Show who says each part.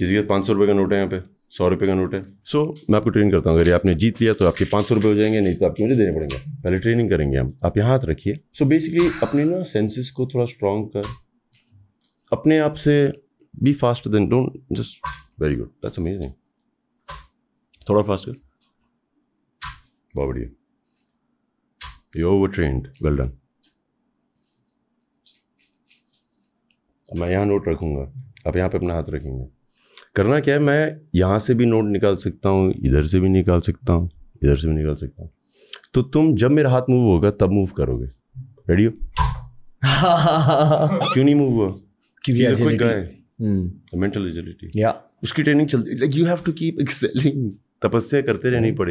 Speaker 1: किसी के पाँच सौ रुपये का नोट है यहाँ पे सौ रुपये का नोट है सो so, मैं आपको ट्रेनिंग करता हूँ अगर आपने जीत लिया तो आपके पाँच सौ रुपये हो जाएंगे नहीं तो आपको मुझे देने पड़ेंगे पहले ट्रेनिंग करेंगे हम आप यहाँ हाथ रखिए सो बेसिकली अपने ना सेंसेस को थोड़ा स्ट्रॉन्ग कर अपने आप से be fast then don't just very good that's amazing थोड़ा फास्ट कर बहुत बढ़िया you over trained well done मैं यहाँ नोट रखूँगा आप यहाँ पे अपना हाथ रखेंगे करना क्या है मैं यहाँ से भी नोट निकाल सकता हूँ इधर से भी निकाल सकता हूँ इधर से भी निकाल सकता हूँ तो तुम जब मेरा हाथ मूव होगा तब मूव करोगे रेडी हो क्यों नहीं मूव हुआ क्योंकि मेंटल
Speaker 2: एजिलिटी या उसकी ट्रेनिंग चलती like you have to keep excelling तपस्या करते रहनी mm. पड़ेगी